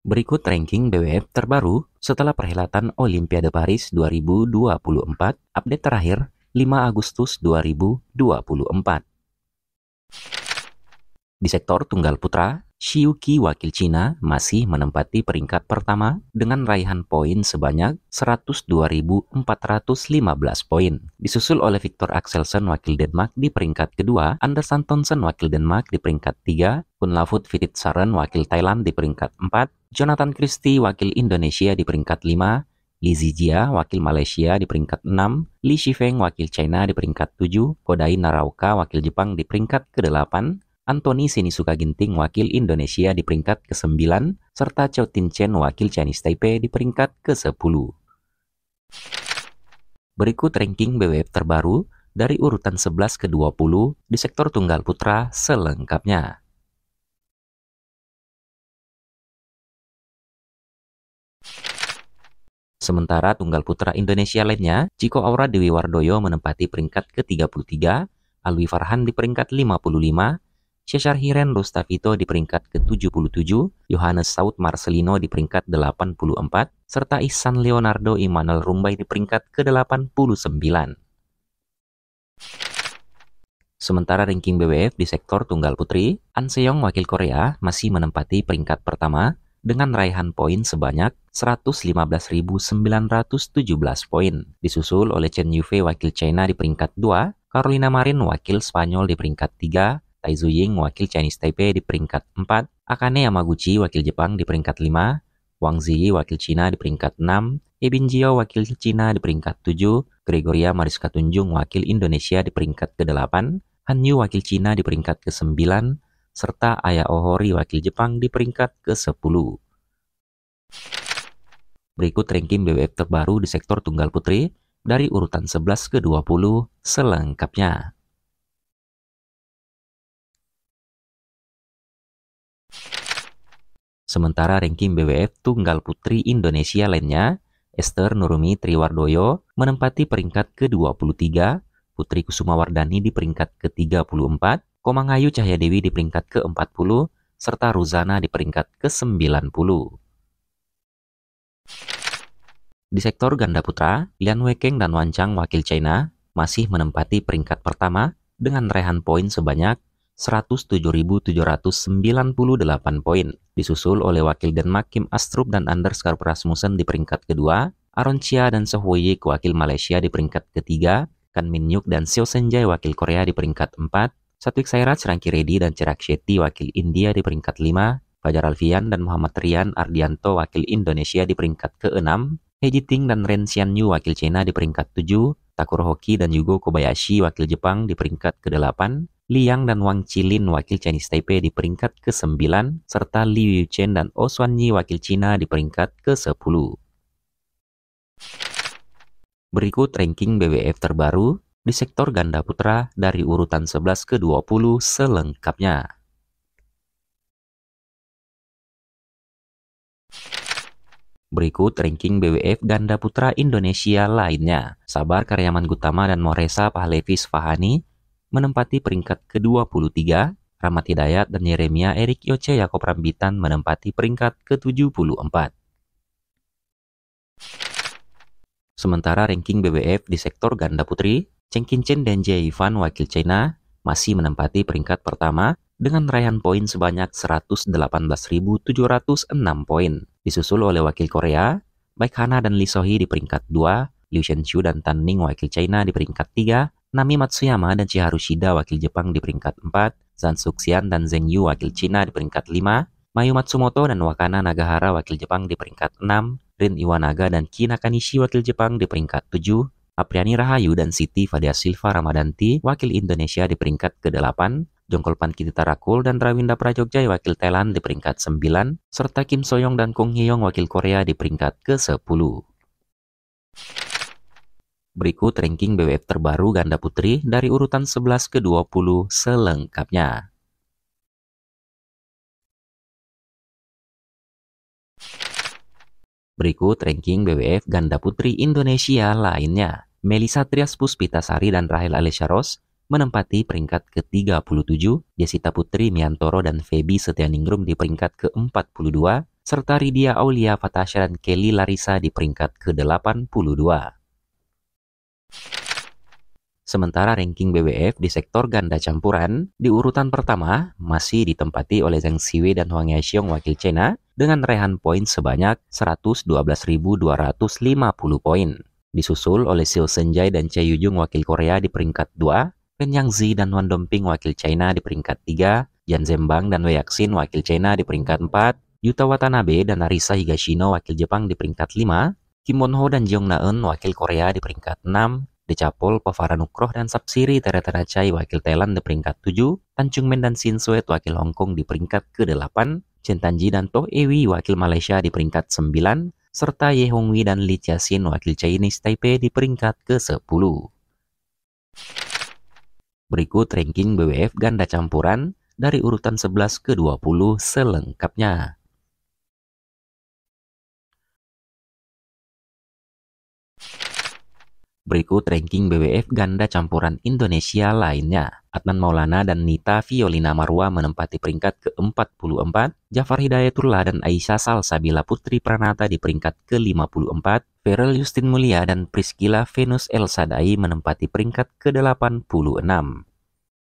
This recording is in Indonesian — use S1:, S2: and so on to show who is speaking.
S1: Berikut ranking BWF terbaru setelah perhelatan Olimpiade Paris 2024, update terakhir 5 Agustus 2024. Di sektor tunggal putra, Shiuki wakil Cina masih menempati peringkat pertama dengan raihan poin sebanyak 102.415 poin. Disusul oleh Victor Axelsen wakil Denmark di peringkat kedua, Anderson Thompson wakil Denmark di peringkat tiga, Kunlavut Lafut Vitit Saren wakil Thailand di peringkat empat, Jonathan Christie wakil Indonesia di peringkat 5, Li Zijia wakil Malaysia di peringkat 6, Li Shifeng wakil China di peringkat 7, Kodai Narauka, wakil Jepang di peringkat ke-8, Anthony Sinisuka Ginting wakil Indonesia di peringkat ke-9, serta Chow Tin Chen wakil Chinese Taipei di peringkat ke-10. Berikut ranking BWF terbaru dari urutan 11 ke 20 di sektor tunggal putra selengkapnya. Sementara tunggal putra Indonesia lainnya, Ciko Aura Dewi Wardoyo menempati peringkat ke-33, Alwi Farhan di peringkat 55, Syashar Hiren Rustafito di peringkat ke-77, Yohanes Saud Marcelino di peringkat 84, serta Ihsan Leonardo Immanuel Rumbai di peringkat ke-89. Sementara ranking BWF di sektor tunggal putri, An Seong wakil Korea masih menempati peringkat pertama dengan raihan poin sebanyak 115.917 poin. Disusul oleh Chen Yufei wakil China di peringkat 2, Carolina Marin wakil Spanyol di peringkat 3, Tai Ying wakil Chinese Taipei di peringkat 4, Akane Yamaguchi wakil Jepang di peringkat 5, Wang Ziyi wakil China di peringkat 6, Ibin Jiao wakil China di peringkat 7, Gregoria Mariska Tunjung wakil Indonesia di peringkat ke-8, Han Yu wakil China di peringkat ke-9, serta Aya Ohori wakil Jepang di peringkat ke-10. Berikut ranking BWF terbaru di sektor tunggal putri dari urutan 11 ke 20 selengkapnya. Sementara ranking BWF Tunggal Putri Indonesia lainnya, Esther Nurumi Triwardoyo menempati peringkat ke-23, Putri Kusuma Wardani di peringkat ke-34, Komangayu Cahyadewi di peringkat ke-40, serta Ruzana di peringkat ke-90. Di sektor ganda putra, Lian Weikeng dan Wan Chang wakil China masih menempati peringkat pertama dengan rehan poin sebanyak 107.798 poin, disusul oleh wakil Denmark Kim Astrup dan Anders Karp Rasmussen di peringkat kedua, Aron Chia dan Sohwoyi wakil Malaysia di peringkat ketiga, Kan Min Yuk dan Seo Senjai wakil Korea di peringkat empat, Satwik Sairat, Serangki Reddy dan Cerak Shetty wakil India di peringkat lima, Fajar Alfian dan Muhammad Rian Ardianto wakil Indonesia di peringkat ke-6, He Jiting dan Ren Xianyu wakil China di peringkat 7, Takuro Hoki dan Yugo Kobayashi wakil Jepang di peringkat ke-8, Liang dan Wang Chilin wakil Chinese Taipei di peringkat ke-9, serta Li Yuchen dan Oh Xuan Yi wakil Cina di peringkat ke-10. Berikut ranking BWF terbaru di sektor ganda putra dari urutan 11 ke 20 selengkapnya. Berikut ranking BWF ganda putra Indonesia lainnya. Sabar Karyaman Gutama dan Moresa Pahlevis Fahani menempati peringkat ke-23, Ramat Hidayat dan Yeremia Erik Yoce Yakob Rambitan menempati peringkat ke-74. Sementara ranking BWF di sektor ganda putri, Cheng Kinchen dan Jie Ivan wakil China masih menempati peringkat pertama dengan raihan poin sebanyak 118.706 poin disusul oleh wakil Korea, baik Hana dan Lee Sohee di peringkat 2, Liu Shenshu dan Tan Ning wakil China di peringkat 3, Nami Matsuyama dan Chiharu Shida wakil Jepang di peringkat 4, Zhang Suxian dan Zheng Yu wakil China di peringkat 5, Mayu Matsumoto dan Wakana Nagahara wakil Jepang di peringkat 6, Rin Iwanaga dan Ki Nakanishi wakil Jepang di peringkat 7, Apriani Rahayu dan Siti Fadia Silva Ramadanti wakil Indonesia di peringkat ke-8, Jongkolpan Kitita Tarakul dan Rawinda Prajogjai wakil Thailand di peringkat 9, serta Kim Soyong dan Kong Hyeong wakil Korea di peringkat ke-10. Berikut ranking BWF terbaru ganda putri dari urutan 11 ke 20 selengkapnya. Berikut ranking BWF ganda putri Indonesia lainnya. Melisa Trias Puspitasari dan Rahel Alisharos menempati peringkat ke-37, Jessica Putri Miantoro dan Feby Setianingrum di peringkat ke-42, serta Ridia Aulia Fatasha dan Kelly Larissa di peringkat ke-82. Sementara ranking BWF di sektor ganda campuran, di urutan pertama masih ditempati oleh Zhang Siwei dan Huang Yaxiong wakil China dengan rehan poin sebanyak 112.250 poin. Disusul oleh Seo Senjai dan Choi Yujung wakil Korea di peringkat 2 Wen Yangzi dan Wan Dongping wakil China di peringkat 3, Yan Zembang dan Wei Yaxin wakil China di peringkat 4, Yuta Watanabe dan Arisa Higashino wakil Jepang di peringkat 5, Kim Won Ho dan Jeong Naeun wakil Korea di peringkat 6, Decapol, Pavara Nukroh, dan Sapsiri Teretera Chai wakil Thailand di peringkat 7, Tan Chung Men dan Sin Suet wakil Hong Kong di peringkat ke-8, Chen Tanji dan Toh Ewi wakil Malaysia di peringkat 9, serta Ye Hongwi dan Li Chia Sin wakil Chinese Taipei di peringkat ke-10. Berikut ranking BWF ganda campuran dari urutan 11 ke 20 selengkapnya. Berikut ranking BWF ganda campuran Indonesia lainnya. Adnan Maulana dan Nita Violina Marwa menempati peringkat ke-44, Jafar Hidayatullah dan Aisyah Salsabila Putri Pranata di peringkat ke-54, Feral Justin Mulia dan Priscila Venus Elsadai menempati peringkat ke-86.